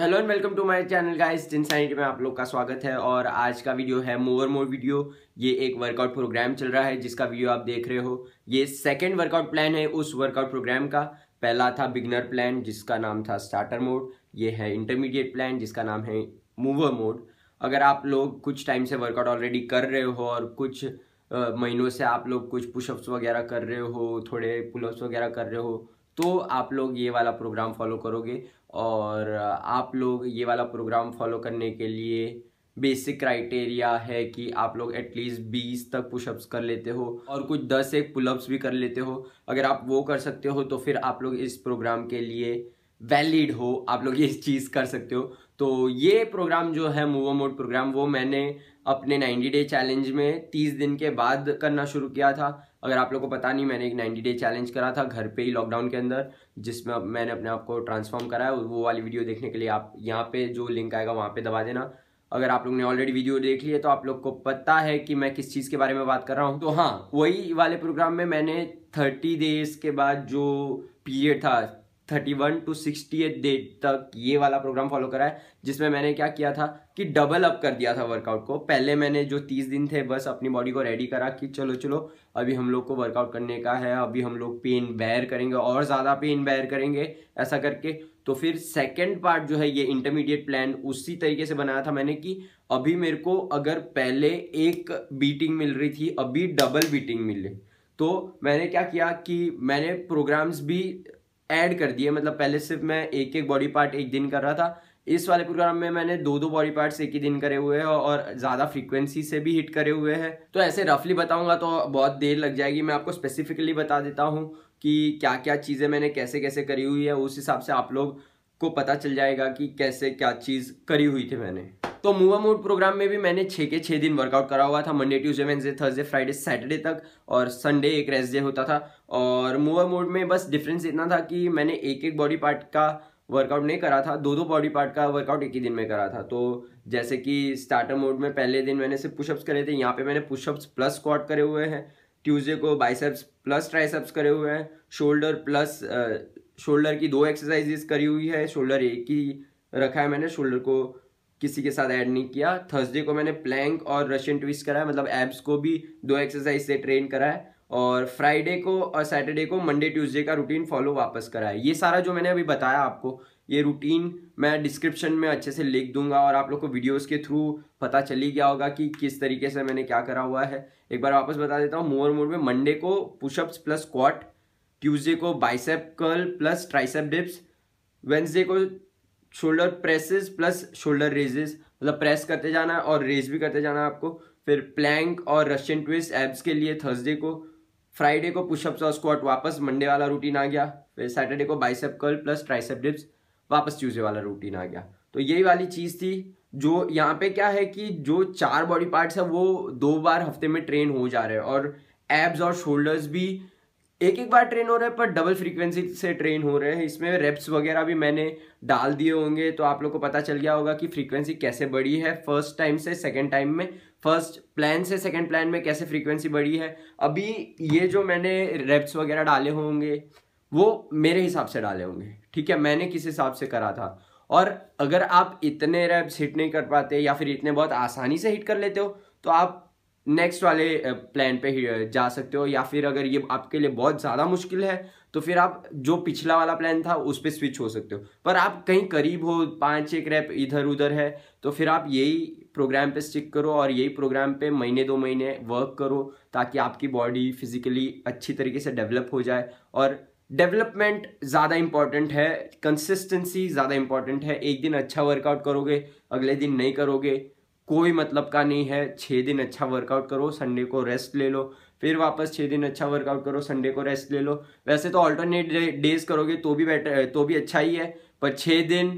hello and welcome to my channel guys site में आप लोग का स्वागत है और आज का वीडियो है मोर मोर वीडियो ये एक वर्कआउट प्रोग्राम चल रहा है जिसका वीडियो आप देख रहे हो ये सेकंड वर्कआउट प्लान है उस वर्कआउट प्रोग्राम का पहला था बिगनर प्लान जिसका नाम था स्टार्टर मोड ये है इंटरमीडिएट प्लान जिसका नाम है मूवर मोड अगर आप लोग कुछ टाइम से वर्कआउट ऑलरेडी कर रहे हो और कुछ महीनों से आप लोग कुछ पुशअप्स वगैरह कर रहे हो थोड़े पुलअप्स वगैरह कर रहे हो तो आप लोग ये वाला प्रोग्राम फॉलो करोगे और आप लोग ये वाला प्रोग्राम फॉलो करने के लिए बेसिक क्राइटेरिया है कि आप लोग एटलीस्ट बीस तक पुशअप्स कर लेते हो और कुछ दस एक पुलअप्स भी कर लेते हो अगर आप वो कर सकते हो तो फिर आप लोग इस प्रोग्राम के लिए वैलिड हो आप लोग ये चीज़ कर सकते हो तो ये प्रोग्राम जो है मूव मोड प्रोग्राम वो मैंने अपने 90 डे चैलेंज में 30 दिन के बाद करना शुरू किया था अगर आप लोगों को पता नहीं मैंने एक 90 डे चैलेंज करा था घर पे ही लॉकडाउन के अंदर जिसमें मैंने अपने आप को ट्रांसफॉर्म कराया वो वाली वीडियो देखने के लिए आप यहाँ पे जो लिंक आएगा वहाँ पे दबा देना अगर आप लोग ने ऑलरेडी वीडियो देख ली है तो आप लोग को पता है कि मैं किस चीज़ के बारे में बात कर रहा हूँ तो हाँ वही वाले प्रोग्राम में मैंने थर्टी डेज के बाद जो पीरियड था thirty one two sixty eight date तक ये वाला प्रोग्राम फॉलो करा है जिसमें मैंने क्या किया था कि डबल अप कर दिया था वर्कआउट को पहले मैंने जो तीस दिन थे बस अपनी बॉडी को रेडी करा कि चलो चलो अभी हम लोग को वर्कआउट करने का है अभी हम लोग पेन बैर करेंगे और ज़्यादा पेन बैर करेंगे ऐसा करके तो फिर सेकेंड पार्ट जो है ये इंटरमीडिएट प्लान उसी तरीके से बनाया था मैंने कि अभी मेरे को अगर पहले एक बीटिंग मिल रही थी अभी डबल बीटिंग मिले तो मैंने क्या किया कि मैंने प्रोग्राम्स भी ऐड कर दिए मतलब पहले सिर्फ मैं एक एक बॉडी पार्ट एक दिन कर रहा था इस वाले प्रोग्राम में मैंने दो दो बॉडी पार्ट्स एक ही दिन करे हुए हैं और ज़्यादा फ्रीक्वेंसी से भी हिट करे हुए हैं तो ऐसे रफली बताऊंगा तो बहुत देर लग जाएगी मैं आपको स्पेसिफिकली बता देता हूँ कि क्या क्या चीज़ें मैंने कैसे कैसे करी हुई है उस हिसाब से आप लोग को पता चल जाएगा कि कैसे क्या चीज़ करी हुई थी मैंने तो मूव मोड प्रोग्राम में भी मैंने छः के छः दिन वर्कआउट करा हुआ था Monday Tuesday Wednesday Thursday Friday Saturday तक और संडे एक रेस्ट डे होता था और मूव मोड में बस डिफरेंस इतना था कि मैंने एक एक बॉडी पार्ट का वर्कआउट नहीं करा था दो दो बॉडी पार्ट का वर्कआउट एक ही दिन में करा था तो जैसे कि स्टार्टर मोड में पहले दिन मैंने सिर्फ पुशअप्स करे थे यहाँ पे मैंने पुशअप्स प्लस स्क्वाट करे हुए हैं ट्यूसडे को बाइसेप्स प्लस ट्राइसेप्स करे हुए हैं शोल्डर प्लस शोल्डर की दो एक्सरसाइजेस करी हुई है शोल्डर एक ही रखा है मैंने शोल्डर को किसी के साथ ऐड नहीं किया थर्सडे को मैंने प्लैंक और रशियन ट्विस्ट कराया मतलब एब्स को भी दो एक्सरसाइज से ट्रेन कराया और फ्राइडे को और सैटरडे को मंडे ट्यूसडे का रूटीन फॉलो वापस कराया ये सारा जो मैंने अभी बताया आपको ये रूटीन मैं डिस्क्रिप्शन में अच्छे से लिख दूंगा और आप लोग को वीडियोस के थ्रू पता चल ही गया होगा कि किस तरीके से मैंने क्या करा हुआ है एक बार वापस बता देता हूँ मोर मोर में मंडे को पुशअप्स प्लस क्वाट ट्यूसडे को bicep curl plus tricep dips Wednesday को shoulder presses plus shoulder raises मतलब प्रेस करते जाना है और रेज भी करते जाना है आपको फिर प्लैंक और रशियन ट्विस्ट एब्स के लिए थर्सडे को फ्राइडे को पुशअप्स और स्क्वाट वापस मंडे वाला रूटीन आ गया फिर सैटरडे को bicep curl plus tricep dips वापस ट्यूजडे वाला रूटीन आ गया तो यही वाली चीज़ थी जो यहाँ पे क्या है कि जो चार बॉडी पार्ट्स है वो दो बार हफ्ते में ट्रेन हो जा रहे हैं और एब्स और शोल्डर्स भी एक एक बार ट्रेन हो रहा है पर डबल फ्रीक्वेंसी से ट्रेन हो रहे हैं इसमें रेप्स वगैरह भी मैंने डाल दिए होंगे तो आप लोग को पता चल गया होगा कि फ्रीक्वेंसी कैसे बढ़ी है फर्स्ट टाइम से सेकंड टाइम में फर्स्ट प्लान से सेकंड प्लान में कैसे फ्रीक्वेंसी बढ़ी है अभी ये जो मैंने रेप्स वगैरह डाले होंगे वो मेरे हिसाब से डाले होंगे ठीक है मैंने किस हिसाब से करा था और अगर आप इतने रैप्स हिट नहीं कर पाते या फिर इतने बहुत आसानी से हिट कर लेते हो तो आप नेक्स्ट वाले प्लान पे जा सकते हो या फिर अगर ये आपके लिए बहुत ज़्यादा मुश्किल है तो फिर आप जो पिछला वाला प्लान था उस पर स्विच हो सकते हो पर आप कहीं करीब हो पाँच एक रैप इधर उधर है तो फिर आप यही प्रोग्राम पे स्टिक करो और यही प्रोग्राम पे महीने दो महीने वर्क करो ताकि आपकी बॉडी फिजिकली अच्छी तरीके से डेवलप हो जाए और डेवलपमेंट ज़्यादा इम्पॉर्टेंट है कंसिस्टेंसी ज़्यादा इम्पॉर्टेंट है एक दिन अच्छा वर्कआउट करोगे अगले दिन नहीं करोगे कोई मतलब का नहीं है छः दिन अच्छा वर्कआउट करो संडे को रेस्ट ले लो फिर वापस छः दिन अच्छा वर्कआउट करो संडे को रेस्ट ले लो वैसे तो ऑल्टरनेट डेज करोगे तो भी बेटर तो भी अच्छा ही है पर छः दिन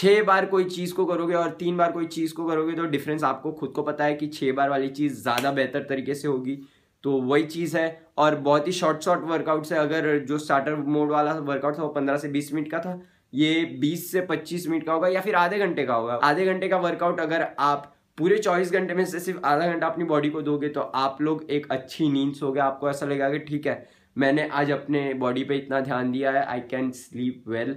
छः बार कोई चीज़ को करोगे और तीन बार कोई चीज़ को करोगे तो डिफरेंस आपको खुद को पता है कि छः बार वाली चीज़ ज़्यादा बेहतर तरीके से होगी तो वही चीज़ है और बहुत ही शॉर्ट शॉर्ट वर्कआउट से अगर जो स्टार्टर मोड वाला वर्कआउट था वो पंद्रह से बीस मिनट का था ये बीस से पच्चीस मिनट का होगा या फिर आधे घंटे का होगा आधे घंटे का वर्कआउट अगर आप पूरे चौबीस घंटे में से सिर्फ आधा घंटा अपनी बॉडी को दोगे तो आप लोग एक अच्छी नींद सोगे आपको ऐसा लगेगा कि ठीक है मैंने आज अपने बॉडी पे इतना ध्यान दिया है आई कैन स्लीप वेल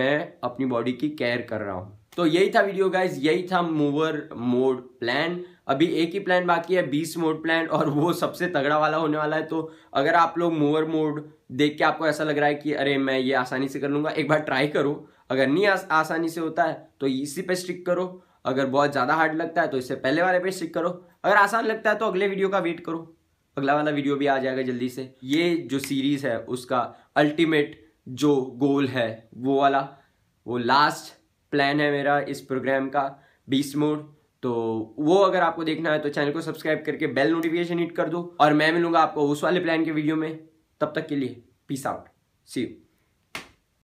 मैं अपनी बॉडी की केयर कर रहा हूँ तो यही था वीडियो गाइज यही था मूवर मोड प्लान अभी एक ही प्लान बाकी है बीस मोड प्लान और वो सबसे तगड़ा वाला होने वाला है तो अगर आप लोग मूवर मोड देख के आपको ऐसा लग रहा है कि अरे मैं ये आसानी से कर लूँगा एक बार ट्राई करो अगर नहीं आस, आसानी से होता है तो इसी पे स्टिक करो अगर बहुत ज़्यादा हार्ड लगता है तो इससे पहले वाले पेज सीख करो अगर आसान लगता है तो अगले वीडियो का वेट करो अगला वाला वीडियो भी आ जाएगा जल्दी से ये जो सीरीज़ है उसका अल्टीमेट जो गोल है वो वाला वो लास्ट प्लान है मेरा इस प्रोग्राम का बीस मोड तो वो अगर आपको देखना है तो चैनल को सब्सक्राइब करके बेल नोटिफिकेशन हिट कर दो और मैं मिलूंगा आपको उस वाले प्लान के वीडियो में तब तक के लिए पीस आउट सी यू